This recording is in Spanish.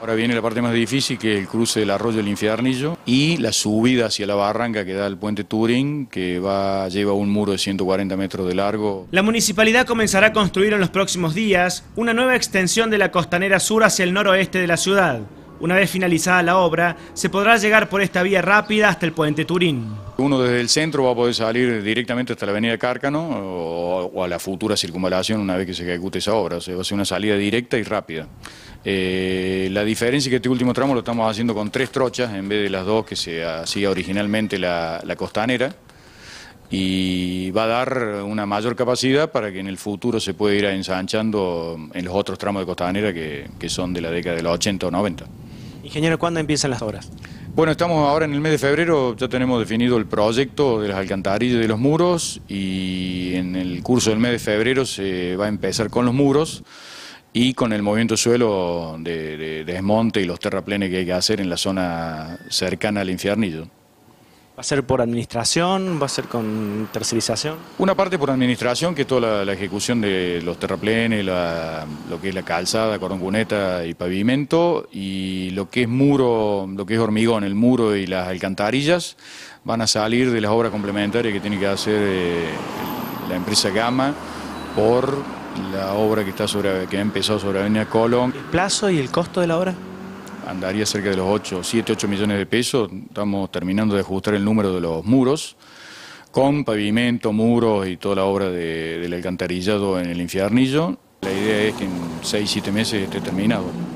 Ahora viene la parte más difícil, que es el cruce del arroyo del Infiernillo y la subida hacia la barranca que da el puente Turín, que va, lleva un muro de 140 metros de largo. La municipalidad comenzará a construir en los próximos días una nueva extensión de la costanera sur hacia el noroeste de la ciudad. Una vez finalizada la obra, se podrá llegar por esta vía rápida hasta el puente Turín. Uno desde el centro va a poder salir directamente hasta la avenida Cárcano o, a la futura circunvalación una vez que se ejecute esa obra. O sea, va a ser una salida directa y rápida. Eh, la diferencia es que este último tramo lo estamos haciendo con tres trochas en vez de las dos que se hacía originalmente la, costanera y va a dar una mayor capacidad para que en el futuro se pueda ir ensanchando en los otros tramos de costanera que son de la década de los 80 o 90. Ingeniero, ¿cuándo empiezan las obras? Bueno, estamos ahora en el mes de febrero, ya tenemos definido el proyecto de las alcantarillas y de los muros y en el curso del mes de febrero se va a empezar con los muros y con el movimiento suelo de, de desmonte y los terraplenes que hay que hacer en la zona cercana al infiernillo. ¿Va a ser por administración? ¿Va a ser con tercerización? Una parte por administración, que es toda la, ejecución de los terraplenes, lo que es la calzada, cuneta y pavimento, y lo que es muro, lo que es hormigón, el muro y las alcantarillas, van a salir de las obras complementarias que tiene que hacer eh, la empresa Gama por la obra que, está sobre, que ha empezado sobre Avenida Colón. ¿El plazo y el costo de la obra? andaría cerca de los 8, 7, 8 millones de pesos. Estamos terminando de ajustar el número de los muros, con pavimento, muros y toda la obra del alcantarillado en el infiernillo. La idea es que en 6, 7 meses esté terminado.